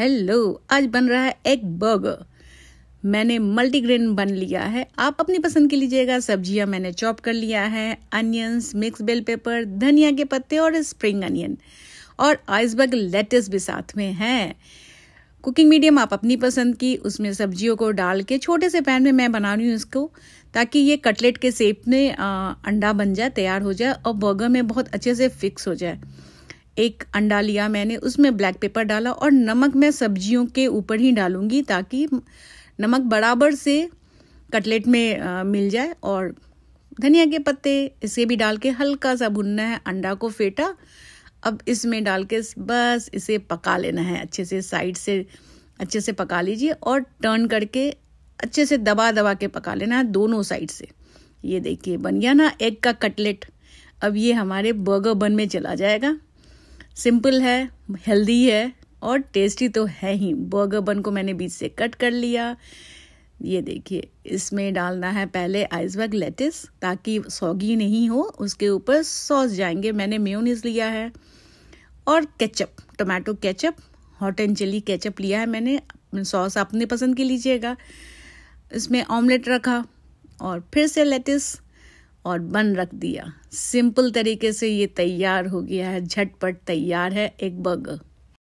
hello आज बन रहा है एग बर्गर मैंने मल्टीग्रेन बन लिया है आप अपनी पसंद की लीजिएगा सब्जियां मैंने चॉप कर लिया है अनियंस मिक्स बेल पेपर धनिया के पत्ते और स्प्रिंग अनियन और आइसबर्ग लेटस भी साथ में है कुकिंग मीडियम आप अपनी पसंद की उसमें सब्जियों को डाल के छोटे से पैन में मैं बना रही हूँ इसको ताकि ये कटलेट के सेप में आ, अंडा बन जाए तैयार हो जाए और बर्गर में बहुत अच्छे से फिक्स हो जाए एक अंडा लिया मैंने उसमें ब्लैक पेपर डाला और नमक मैं सब्जियों के ऊपर ही डालूंगी ताकि नमक बराबर से कटलेट में आ, मिल जाए और धनिया के पत्ते इसे भी डाल के हल्का सा भुनना है अंडा को फेटा अब इसमें डाल के बस इसे पका लेना है अच्छे से साइड से अच्छे से पका लीजिए और टर्न करके अच्छे से दबा दबा के पका लेना है दोनों साइड से ये देखिए बन गया ना एग का कटलेट अब ये हमारे बर्गर बन में चला जाएगा सिंपल है हेल्दी है और टेस्टी तो है ही बर्गर बन को मैंने बीच से कट कर लिया ये देखिए इसमें डालना है पहले आइसबर्ग लेटिस ताकि सौगी नहीं हो उसके ऊपर सॉस जाएंगे मैंने मेयोनीज लिया है और ketchup tomato ketchup hot and chilli ketchup लिया है मैंने सॉस अपने पसंद के लीजिएगा इसमें ऑमलेट रखा और फिर से लेटिस और बन रख दिया सिंपल तरीके से ये तैयार हो गया है झटपट तैयार है एक बर्गर